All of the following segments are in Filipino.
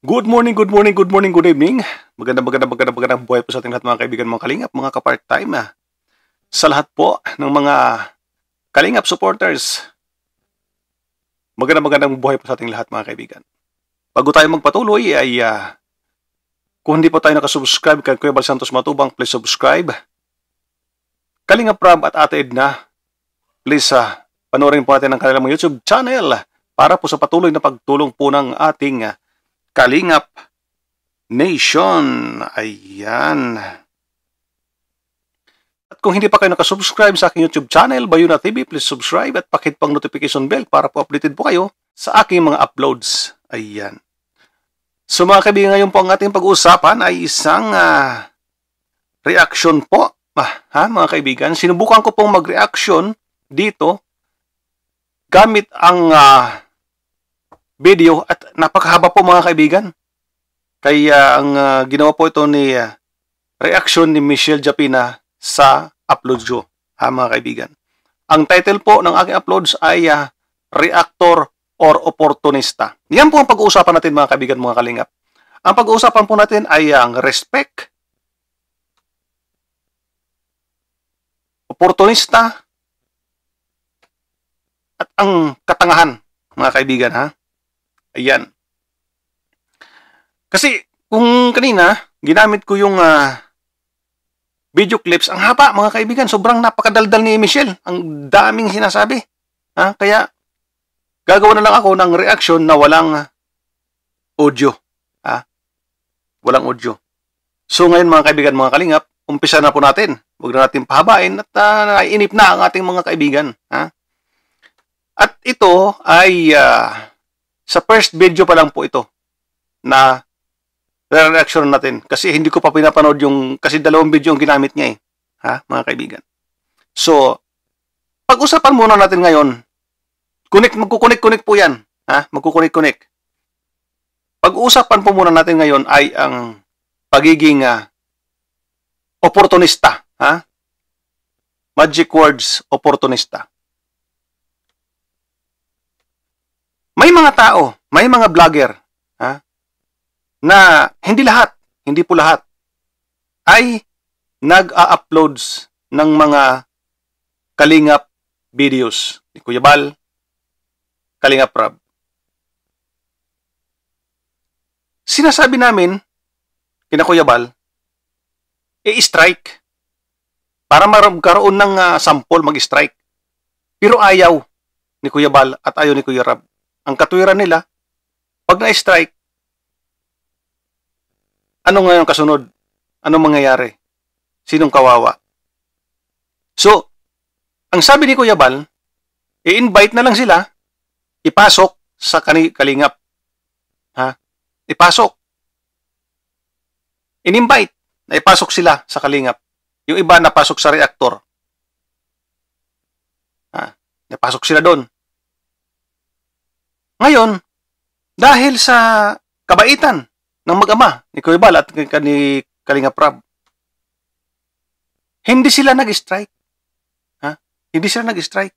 Good morning, good morning, good morning, good evening. Magandang, maganda, magandang, magandang buhay po sa ating lahat mga kaibigan, mga kalingap, mga ka-part-time. Sa lahat po ng mga kalingap supporters, maganda, magandang buhay po sa ating lahat mga kaibigan. Bago tayo magpatuloy ay uh, kung hindi pa tayo nakasubscribe kay Kuya Bal Santos Matubang, please subscribe. Kalinga Rob at Ate Edna, please uh, panoorin po natin ang kanilang YouTube channel para po sa patuloy na pagtulong po ng ating uh, Kalingap Nation. Ayan. At kung hindi pa kayo nakasubscribe sa aking YouTube channel, Bayuna TV, please subscribe at pakit pang notification bell para po updated po kayo sa aking mga uploads. Ayan. So mga kaibigan, ngayon po ang ating pag-uusapan ay isang uh, ah, reaction po. Ah, ha, mga kaibigan, sinubukan ko pong mag-reaction dito gamit ang uh, video at napakahaba po mga kaibigan. Kaya ang uh, ginawa po ito ni uh, ah, reaction ni Michelle Japina sa upload ko, ha mga kaibigan. Ang title po ng aking uploads ay uh, Reactor or Opportunista. Yan po ang pag-uusapan natin mga kaibigan, mga kalingap. Ang pag-uusapan po natin ay ang respect, opportunista, at ang katangahan, mga kaibigan ha. Ayan. Kasi kung kanina, ginamit ko yung uh, video clips. Ang haba mga kaibigan, sobrang napakadaldal ni Michelle. Ang daming sinasabi. Ha? Kaya gagawa na lang ako ng reaction na walang audio. Ha? Walang audio. So ngayon mga kaibigan, mga kalingap, umpisa na po natin. Huwag na natin pahabain at uh, naiinip na ang ating mga kaibigan. Ha? At ito ay uh, sa first video pa lang po ito na reaction natin kasi hindi ko pa pinapanood yung kasi dalawang video ang ginamit niya eh. Ha, mga kaibigan. So, pag-usapan muna natin ngayon. Connect, magkukunik-kunik po yan. Ha? Magkukunik-kunik. Pag-usapan po muna natin ngayon ay ang pagiging uh, opportunista. Ha? Magic words, opportunista. May mga tao, may mga vlogger, ha, na hindi lahat, hindi po lahat, ay nag-a-uploads ng mga kalingap videos ni Kuya Bal, Kalingap Rob. Sinasabi namin, kina Kuya Bal, i-strike. Para magkaroon ng uh, sampol, mag-strike. Pero ayaw ni Kuya Bal at ayaw ni Kuya Rob ang katwiran nila, pag na-strike, ano ngayon kasunod? Anong mangyayari? Sinong kawawa? So, ang sabi ni Kuya Bal, i-invite na lang sila, ipasok sa kalingap. Ha? Ipasok. In-invite na ipasok sila sa kalingap. Yung iba napasok sa reaktor. Ha? Napasok sila doon. Ngayon, dahil sa kabaitan ng mag-ama ni Kuya at ni Kalinga Prab, hindi sila nag-strike. Ha? Hindi sila nag-strike.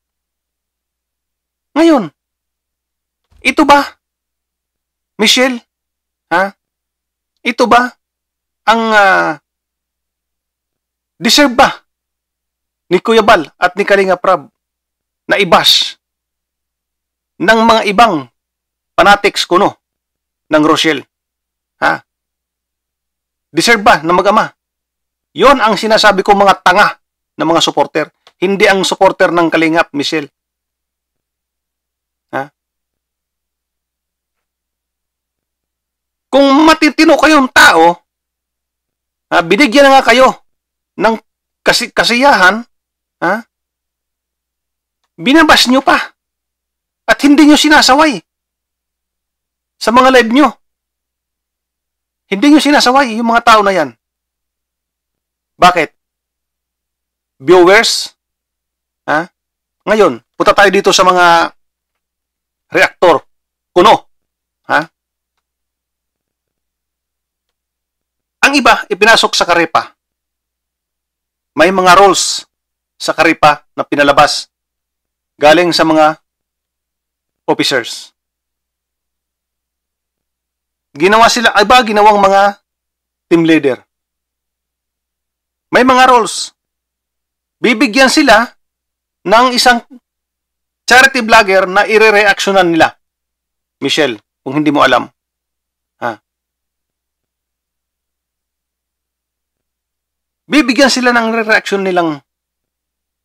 Ngayon, ito ba, Michelle, ha? Ito ba ang uh, deserve ba ni Kuya Bal at ni Kalinga Prab na ibas ng mga ibang Panatics kuno ng Rochelle. Ha? Deserve ba na mag-ama? Yon ang sinasabi ko mga tanga ng mga supporter. Hindi ang supporter ng Kalingap, Michelle. Ha? Kung matitino kayong tao, ha, binigyan na nga kayo ng kasi kasiyahan, ha? binabas nyo pa at hindi nyo sinasaway sa mga live nyo. Hindi nyo sinasaway yung mga tao na yan. Bakit? Viewers? Ha? Ngayon, punta tayo dito sa mga reactor Kuno. Ha? Ang iba, ipinasok sa karepa. May mga roles sa karepa na pinalabas galing sa mga officers. Ginawa sila, iba ginawang mga team leader. May mga roles. Bibigyan sila ng isang charity vlogger na ire-reactionan nila. Michelle, kung hindi mo alam. Ha? Bibigyan sila ng reaction nilang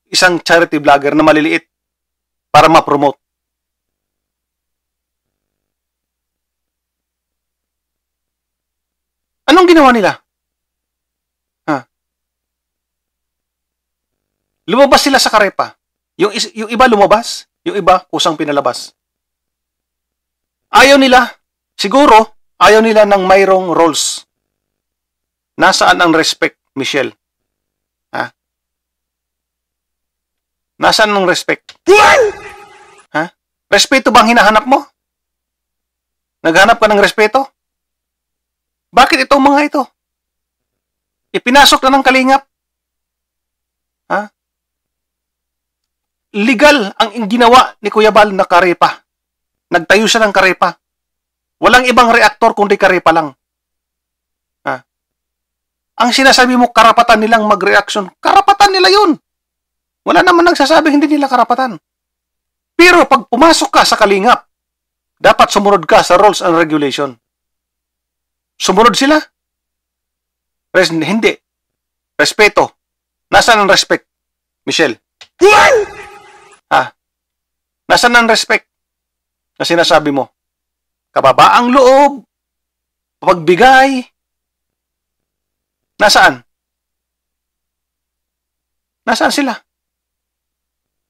isang charity vlogger na maliliit para ma-promote. Anong ginawa nila? Ha? Lumabas sila sa karepa. Yung, is, yung iba lumabas, yung iba kusang pinalabas. Ayaw nila, siguro, ayaw nila ng mayroong roles. Nasaan ang respect, Michelle? Ha? Nasaan ang respect? Ha? Respeto bang hinahanap mo? Naghanap ka ng respeto? Bakit itong mga ito? Ipinasok na ng kalingap. Ha? Legal ang ginawa ni Kuya Bal na karepa. Nagtayo siya ng karepa. Walang ibang reaktor kundi karepa lang. Ha? Ang sinasabi mo, karapatan nilang mag-reaction. Karapatan nila yun. Wala naman nagsasabi hindi nila karapatan. Pero pag pumasok ka sa kalingap, dapat sumunod ka sa rules and regulations. Sumunod sila. Res hindi. Respeto. Nasaan ang respect, Michelle? What? Ha? Nasaan ang respect na sinasabi mo? Kababaang loob, pagbigay, nasaan? Nasaan sila?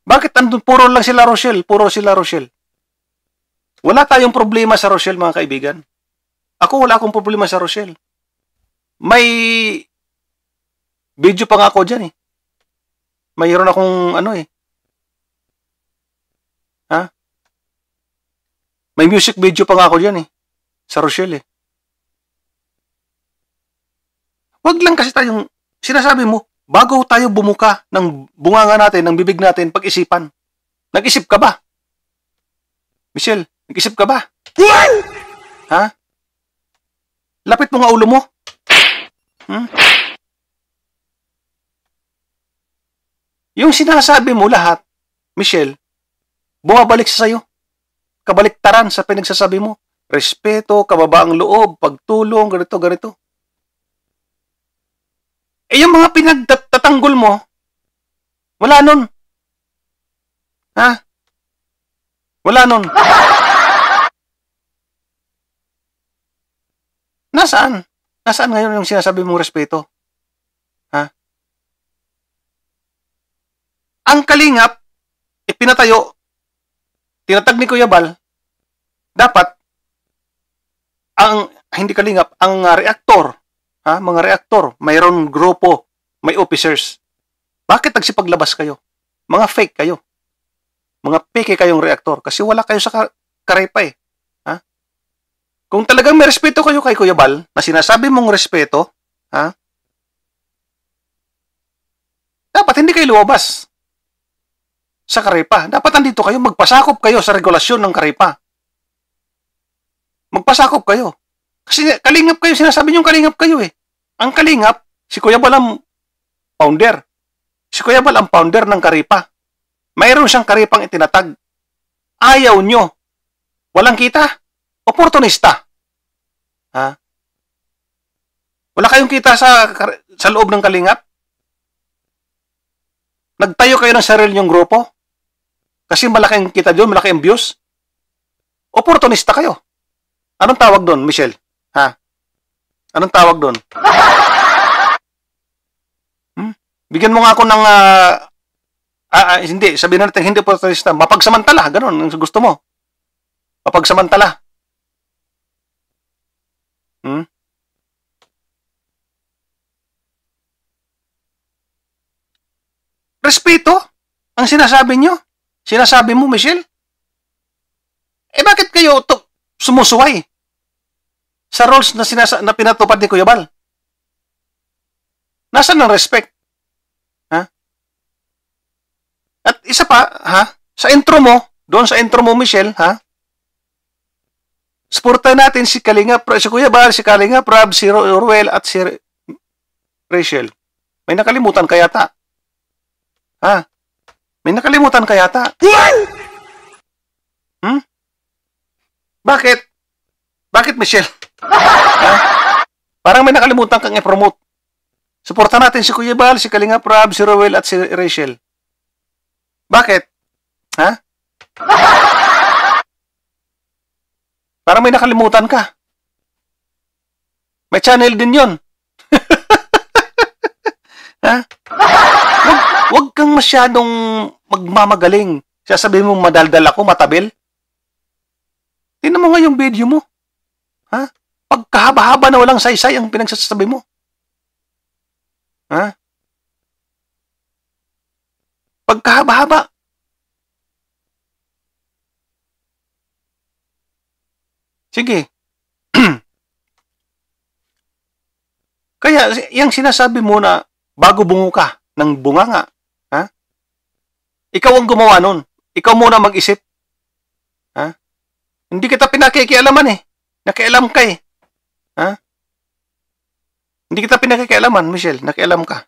Bakit andun puro lang sila Rochelle, puro sila Rochelle? Wala tayong problema sa Rochelle mga kaibigan. Ako wala akong problema sa Rochelle. May video pa nga ako dyan eh. Mayroon akong ano eh. Ha? May music video pa nga ako dyan eh. Sa Rochelle eh. Wag lang kasi tayong sinasabi mo, bago tayo bumuka ng bunganga natin, ng bibig natin, pag-isipan. Nag-isip ka ba? Michelle, nag-isip ka ba? What? Ha? Lapit mo nga ulo mo. Hmm? Yung sinasabi mo lahat, Michelle, bumabalik sa sayo. Kabaliktaran sa pinagsasabi mo. Respeto, kababaang loob, pagtulong, ganito, ganito. Eh yung mga pinagtatanggol mo, wala nun. Ha? Wala nun. Nasaan? Nasaan ngayon yung sinasabi mong respeto? Ha? Ang kalingap, ipinatayo, tinatag ni Kuya Bal, dapat, ang, hindi kalingap, ang uh, reaktor, ha? mga reaktor, mayroon grupo, may officers. Bakit nagsipaglabas kayo? Mga fake kayo. Mga fake kayong reaktor kasi wala kayo sa karaypa eh. Kung talagang may respeto kayo kay Kuya Bal, na sinasabi mong respeto, ha? Dapat hindi kayo lumabas sa Karepa. Dapat andito kayo, magpasakop kayo sa regulasyon ng Karepa. Magpasakop kayo. Kasi kalingap kayo, sinasabi niyo kalingap kayo eh. Ang kalingap, si Kuya Bal ang founder. Si Kuya Bal ang founder ng Karepa. Mayroon siyang Karepang itinatag. Ayaw nyo. Walang kita oportunista. Ha? Wala kayong kita sa, sa loob ng kalingap? Nagtayo kayo ng sarili niyong grupo? Kasi malaking kita doon, malaking ang views? Oportunista kayo. Anong tawag doon, Michelle? Ha? Anong tawag doon? hmm? Bigyan mo nga ako ng uh, Ah, ah, hindi, sabihin na natin hindi opportunista. mapagsamantala, ganun ang gusto mo. Mapagsamantala. Hmm? Respeto? Ang sinasabi nyo? Sinasabi mo, Michelle? Eh bakit kayo to sumusuway sa roles na, sinasa na pinatupad ni Kuya Bal? Nasaan ang respect? Ha? At isa pa, ha? Sa intro mo, doon sa intro mo, Michelle, ha? Suportahan natin si Kalinga, si Kuya Bal, si Kalinga Prab, si Orwell at si Rachel. May nakalimutan kaya ta? Ha? May nakalimutan kaya ta? Hmm? Bakit? Bakit, Michelle? ha? Parang may nakalimutan kang i-promote. Suportahan natin si Kuya Bal, si Kalinga Prab, si Orwell at si Rachel. Bakit? Ha? Parang may nakalimutan ka. May channel din yon. ha? Wag, wag kang masyadong magmamagaling. Sasabihin mo madaldal ako, matabil. Tingnan mo nga yung video mo. Ha? Pagkahaba-haba na walang saysay ang pinagsasabi mo. Ha? Pagkahaba-haba. Sige. Kaya yung sinasabi mo na bago bungo ka ng bunganga, ha? Ikaw ang gumawa nun. Ikaw muna mag-isip. Ha? Hindi kita pinakikialaman eh. Nakialam ka eh. Ha? Hindi kita pinakikialaman, Michelle. Nakialam ka.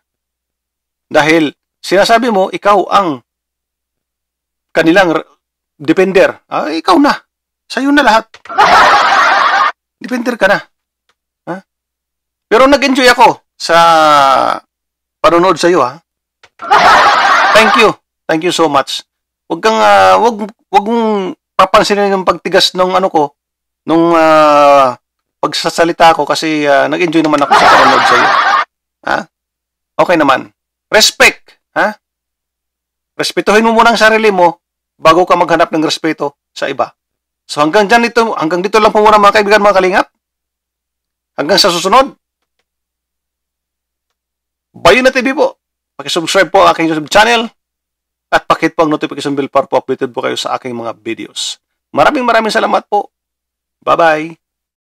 Dahil sinasabi mo, ikaw ang kanilang defender. Ah, ikaw na. Sa'yo na lahat. Depender ka na. Ha? Pero nag-enjoy ako sa panonood sa'yo, ha? Thank you. Thank you so much. Huwag kang, uh, ah, wag, wag mong papansinin yung pagtigas ng ano ko, nung uh, pagsasalita ko kasi uh, nag-enjoy naman ako sa panonood sa'yo. Ha? Okay naman. Respect, ha? Respetuhin mo muna ang sarili mo bago ka maghanap ng respeto sa iba. So hanggang dyan dito, hanggang dito lang po muna mga kaibigan, mga kalingap. Hanggang sa susunod. Bayo na TV po. Pakisubscribe po ang aking YouTube channel at pakit po ang notification bell para po updated po kayo sa aking mga videos. Maraming maraming salamat po. Bye-bye!